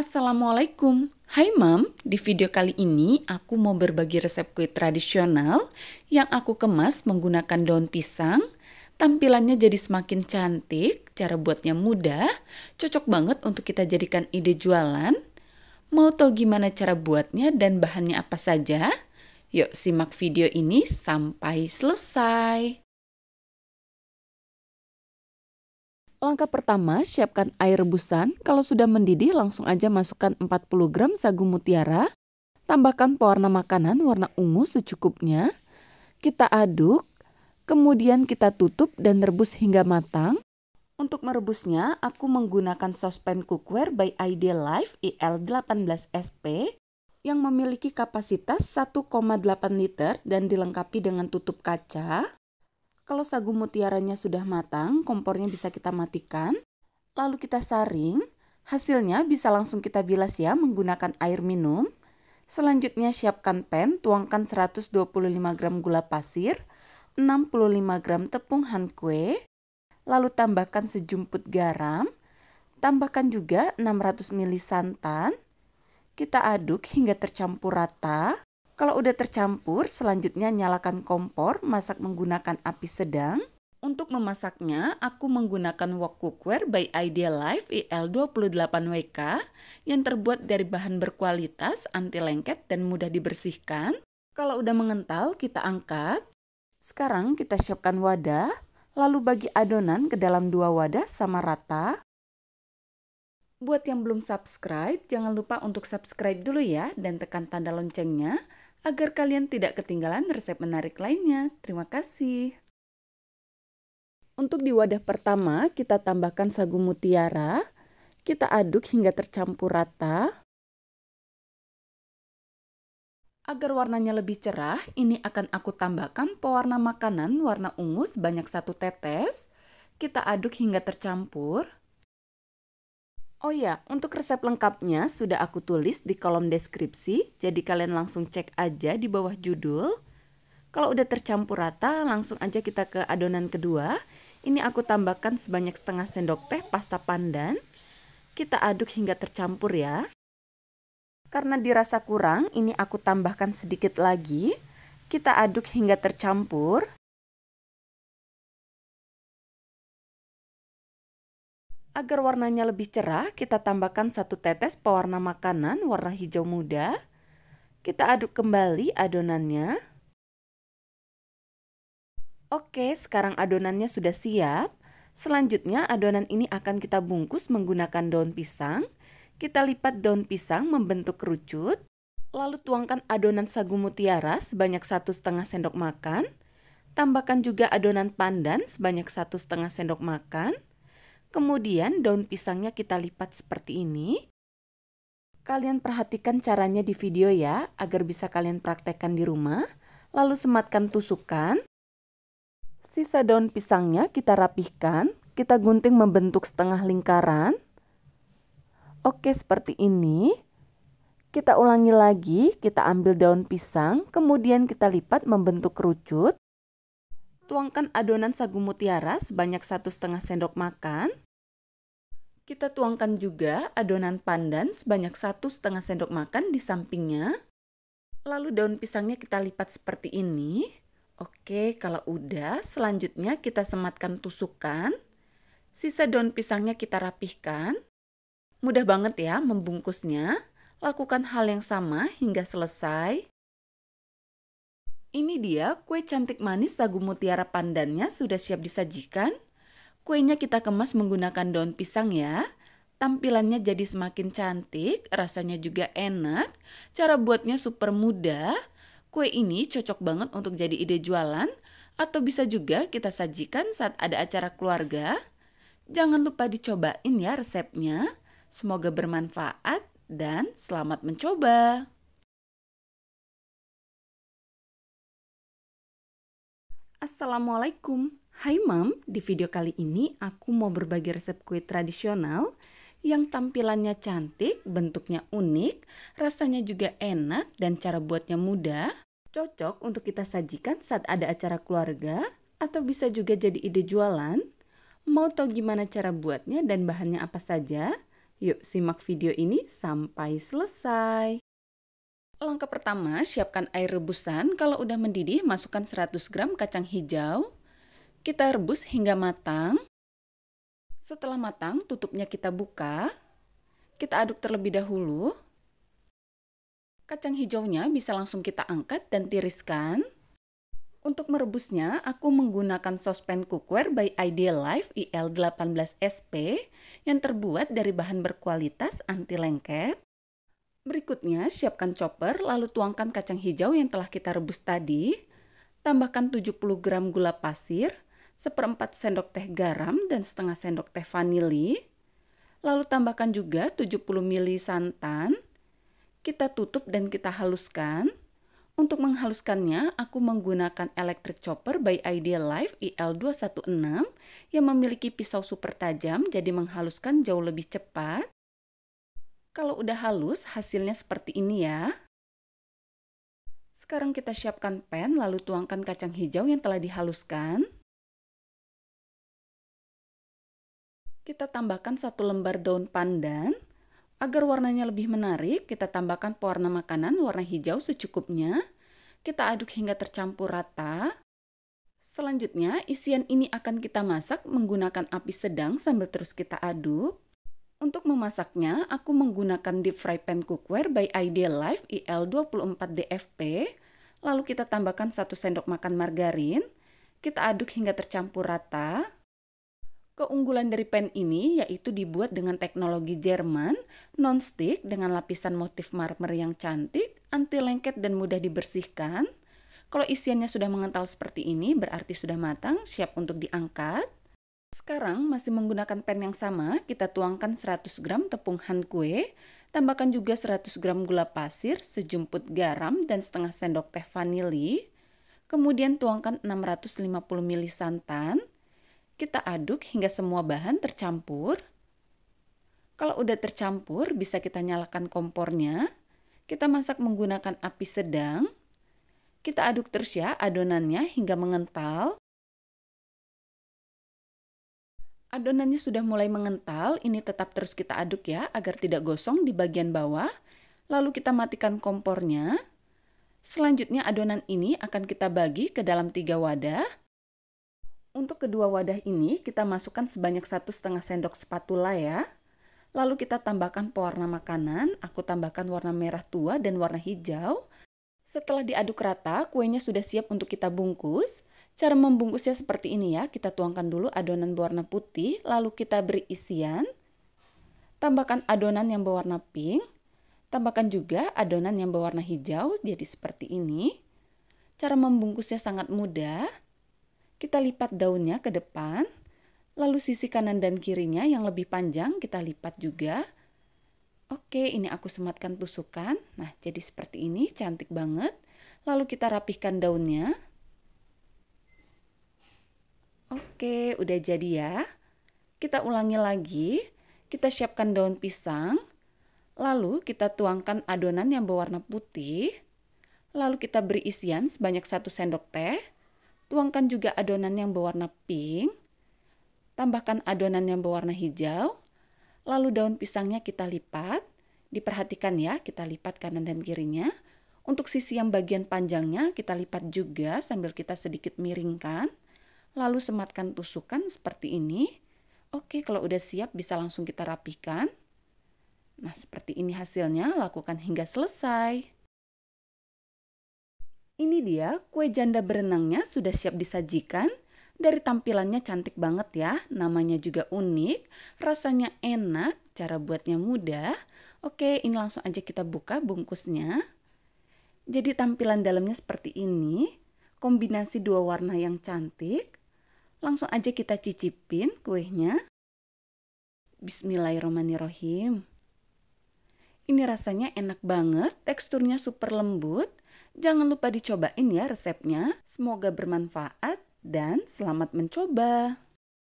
Assalamualaikum. Hai Mam, di video kali ini aku mau berbagi resep kue tradisional yang aku kemas menggunakan daun pisang. Tampilannya jadi semakin cantik, cara buatnya mudah, cocok banget untuk kita jadikan ide jualan. Mau tahu gimana cara buatnya dan bahannya apa saja? Yuk simak video ini sampai selesai. Langkah pertama, siapkan air rebusan. Kalau sudah mendidih, langsung aja masukkan 40 gram sagu mutiara. Tambahkan pewarna makanan warna ungu secukupnya. Kita aduk, kemudian kita tutup dan rebus hingga matang. Untuk merebusnya, aku menggunakan sospen cookware by Ideal Life IL18SP yang memiliki kapasitas 1,8 liter dan dilengkapi dengan tutup kaca. Kalau sagu mutiaranya sudah matang, kompornya bisa kita matikan. Lalu kita saring. Hasilnya bisa langsung kita bilas ya menggunakan air minum. Selanjutnya siapkan pan, tuangkan 125 gram gula pasir, 65 gram tepung hankue, lalu tambahkan sejumput garam, tambahkan juga 600 ml santan, kita aduk hingga tercampur rata. Kalau udah tercampur, selanjutnya nyalakan kompor, masak menggunakan api sedang. Untuk memasaknya, aku menggunakan wok cookware by Ideal Life IL28WK yang terbuat dari bahan berkualitas, anti lengket, dan mudah dibersihkan. Kalau udah mengental, kita angkat. Sekarang kita siapkan wadah, lalu bagi adonan ke dalam dua wadah sama rata. Buat yang belum subscribe, jangan lupa untuk subscribe dulu ya dan tekan tanda loncengnya agar kalian tidak ketinggalan resep menarik lainnya. Terima kasih. Untuk di wadah pertama, kita tambahkan sagu mutiara. Kita aduk hingga tercampur rata. Agar warnanya lebih cerah, ini akan aku tambahkan pewarna makanan warna ungu sebanyak satu tetes. Kita aduk hingga tercampur. Oh ya, untuk resep lengkapnya sudah aku tulis di kolom deskripsi, jadi kalian langsung cek aja di bawah judul. Kalau udah tercampur rata, langsung aja kita ke adonan kedua. Ini aku tambahkan sebanyak setengah sendok teh pasta pandan. Kita aduk hingga tercampur ya. Karena dirasa kurang, ini aku tambahkan sedikit lagi. Kita aduk hingga tercampur. Agar warnanya lebih cerah, kita tambahkan satu tetes pewarna makanan warna hijau muda. Kita aduk kembali adonannya. Oke, sekarang adonannya sudah siap. Selanjutnya, adonan ini akan kita bungkus menggunakan daun pisang. Kita lipat daun pisang membentuk kerucut. Lalu tuangkan adonan sagu mutiara sebanyak satu setengah sendok makan. Tambahkan juga adonan pandan sebanyak satu setengah sendok makan Kemudian daun pisangnya kita lipat seperti ini. Kalian perhatikan caranya di video ya, agar bisa kalian praktekkan di rumah. Lalu sematkan tusukan. Sisa daun pisangnya kita rapihkan, kita gunting membentuk setengah lingkaran. Oke, seperti ini. Kita ulangi lagi, kita ambil daun pisang, kemudian kita lipat membentuk kerucut tuangkan adonan sagu mutiara sebanyak satu setengah sendok makan. Kita tuangkan juga adonan pandan sebanyak satu setengah sendok makan di sampingnya. Lalu daun pisangnya kita lipat seperti ini. Oke, kalau udah, selanjutnya kita sematkan tusukan. Sisa daun pisangnya kita rapihkan. Mudah banget ya membungkusnya. Lakukan hal yang sama hingga selesai. Ini dia kue cantik manis sagu mutiara pandannya sudah siap disajikan. Kuenya kita kemas menggunakan daun pisang ya. Tampilannya jadi semakin cantik, rasanya juga enak. Cara buatnya super mudah. Kue ini cocok banget untuk jadi ide jualan atau bisa juga kita sajikan saat ada acara keluarga. Jangan lupa dicobain ya resepnya. Semoga bermanfaat dan selamat mencoba. Assalamualaikum. Hai Mam, di video kali ini aku mau berbagi resep kue tradisional yang tampilannya cantik, bentuknya unik, rasanya juga enak dan cara buatnya mudah. Cocok untuk kita sajikan saat ada acara keluarga atau bisa juga jadi ide jualan. Mau tahu gimana cara buatnya dan bahannya apa saja? Yuk simak video ini sampai selesai. Langkah pertama, siapkan air rebusan. Kalau udah mendidih, masukkan 100 gram kacang hijau. Kita rebus hingga matang. Setelah matang, tutupnya kita buka. Kita aduk terlebih dahulu. Kacang hijaunya bisa langsung kita angkat dan tiriskan. Untuk merebusnya, aku menggunakan sospen cookware by Ideal Life IL18SP yang terbuat dari bahan berkualitas anti lengket. Berikutnya, siapkan chopper lalu tuangkan kacang hijau yang telah kita rebus tadi. Tambahkan 70 gram gula pasir, seperempat sendok teh garam dan setengah sendok teh vanili. Lalu tambahkan juga 70 ml santan. Kita tutup dan kita haluskan. Untuk menghaluskannya, aku menggunakan electric chopper by Ideal Life IL216 yang memiliki pisau super tajam jadi menghaluskan jauh lebih cepat. Kalau udah halus, hasilnya seperti ini ya. Sekarang kita siapkan pan, lalu tuangkan kacang hijau yang telah dihaluskan. Kita tambahkan satu lembar daun pandan. Agar warnanya lebih menarik, kita tambahkan pewarna makanan warna hijau secukupnya. Kita aduk hingga tercampur rata. Selanjutnya, isian ini akan kita masak menggunakan api sedang sambil terus kita aduk. Untuk memasaknya, aku menggunakan deep fry pan cookware by Ideal Life IL24DFP. Lalu kita tambahkan 1 sendok makan margarin. Kita aduk hingga tercampur rata. Keunggulan dari pan ini yaitu dibuat dengan teknologi Jerman, non-stick dengan lapisan motif marmer yang cantik, anti lengket dan mudah dibersihkan. Kalau isiannya sudah mengental seperti ini, berarti sudah matang, siap untuk diangkat. Sekarang masih menggunakan pan yang sama, kita tuangkan 100 gram tepung han kue, tambahkan juga 100 gram gula pasir, sejumput garam, dan setengah sendok teh vanili. Kemudian tuangkan 650 ml santan. Kita aduk hingga semua bahan tercampur. Kalau udah tercampur, bisa kita nyalakan kompornya. Kita masak menggunakan api sedang. Kita aduk terus ya adonannya hingga mengental. Adonannya sudah mulai mengental, ini tetap terus kita aduk ya agar tidak gosong di bagian bawah. Lalu kita matikan kompornya. Selanjutnya adonan ini akan kita bagi ke dalam tiga wadah. Untuk kedua wadah ini kita masukkan sebanyak satu setengah sendok spatula ya. Lalu kita tambahkan pewarna makanan, aku tambahkan warna merah tua dan warna hijau. Setelah diaduk rata, kuenya sudah siap untuk kita bungkus. Cara membungkusnya seperti ini ya. Kita tuangkan dulu adonan berwarna putih, lalu kita beri isian. Tambahkan adonan yang berwarna pink. Tambahkan juga adonan yang berwarna hijau, jadi seperti ini. Cara membungkusnya sangat mudah. Kita lipat daunnya ke depan. Lalu sisi kanan dan kirinya yang lebih panjang kita lipat juga. Oke, ini aku sematkan tusukan. Nah, jadi seperti ini, cantik banget. Lalu kita rapihkan daunnya. Oke, udah jadi ya. Kita ulangi lagi. Kita siapkan daun pisang. Lalu kita tuangkan adonan yang berwarna putih. Lalu kita beri isian sebanyak 1 sendok teh. Tuangkan juga adonan yang berwarna pink. Tambahkan adonan yang berwarna hijau. Lalu daun pisangnya kita lipat. Diperhatikan ya, kita lipat kanan dan kirinya. Untuk sisi yang bagian panjangnya kita lipat juga sambil kita sedikit miringkan lalu sematkan tusukan seperti ini. Oke, kalau udah siap bisa langsung kita rapikan. Nah, seperti ini hasilnya, lakukan hingga selesai. Ini dia kue janda berenangnya sudah siap disajikan. Dari tampilannya cantik banget ya, namanya juga unik, rasanya enak, cara buatnya mudah. Oke, ini langsung aja kita buka bungkusnya. Jadi tampilan dalamnya seperti ini, kombinasi dua warna yang cantik, Langsung aja kita cicipin kuenya. Bismillahirrahmanirrahim. Ini rasanya enak banget, teksturnya super lembut. Jangan lupa dicobain ya resepnya. Semoga bermanfaat dan selamat mencoba.